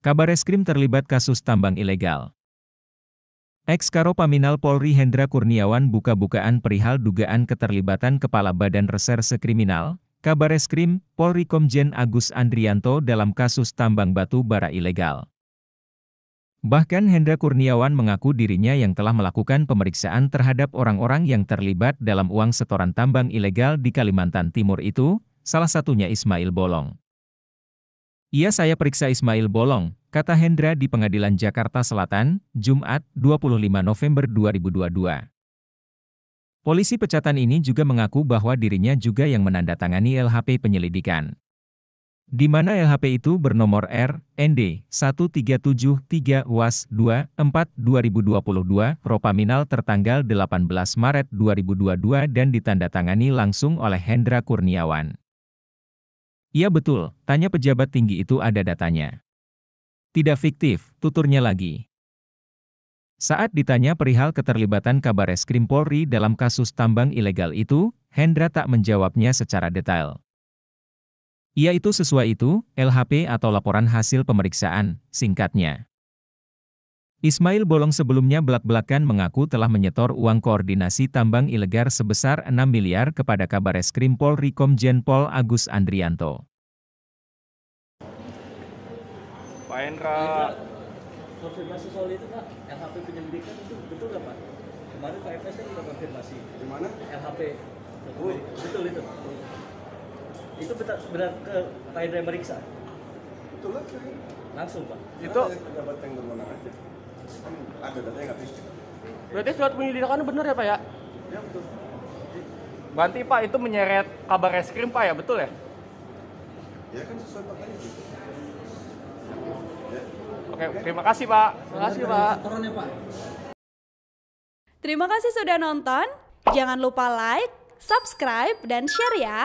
Kabar Eskrim terlibat kasus tambang ilegal. Ex Karopaminal Polri Hendra Kurniawan buka-bukaan perihal dugaan keterlibatan Kepala Badan Reserse Kriminal, Kabar Eskrim, Polri Komjen Agus Andrianto dalam kasus tambang batu bara ilegal. Bahkan Hendra Kurniawan mengaku dirinya yang telah melakukan pemeriksaan terhadap orang-orang yang terlibat dalam uang setoran tambang ilegal di Kalimantan Timur itu, salah satunya Ismail Bolong. Ia saya periksa Ismail Bolong, kata Hendra di Pengadilan Jakarta Selatan, Jumat, 25 November 2022. Polisi pecatan ini juga mengaku bahwa dirinya juga yang menandatangani LHP penyelidikan. Di mana LHP itu bernomor R, ND, 1373 UAS 2, 4, 2022, propaminal tertanggal 18 Maret 2022 dan ditandatangani langsung oleh Hendra Kurniawan. Iya betul, tanya pejabat tinggi itu ada datanya. Tidak fiktif, tuturnya lagi. Saat ditanya perihal keterlibatan kabar eskrim Polri dalam kasus tambang ilegal itu, Hendra tak menjawabnya secara detail. Ia itu sesuai itu, LHP atau laporan hasil pemeriksaan, singkatnya. Ismail Bolong sebelumnya belak-belakan mengaku telah menyetor uang koordinasi tambang ilegal sebesar 6 miliar kepada Kabares Krim Polri Komjen Pol Agus Andrianto. Pak Hendra. Konfirmasi soal itu Pak, LHP penyelidikan itu betul nggak Pak? Kemarin Pak FS kan sudah konfirmasi. Di mana? LHP. Betul, betul itu. Itu benar, benar ke Pak Hendra meriksa? kebetulan langsung pak itu pejabat yang berwenang aja kan ada datanya nggak bisa berarti surat penyelidikan benar ya pak ya ya betul Berarti Pak itu menyeret kabar krim Pak ya, betul ya? Ya kan sesuai Pak gitu. Ya. Oke, Oke, terima kasih Pak. Terima kasih ya, Pak. Terima kasih sudah nonton. Jangan lupa like, subscribe, dan share ya.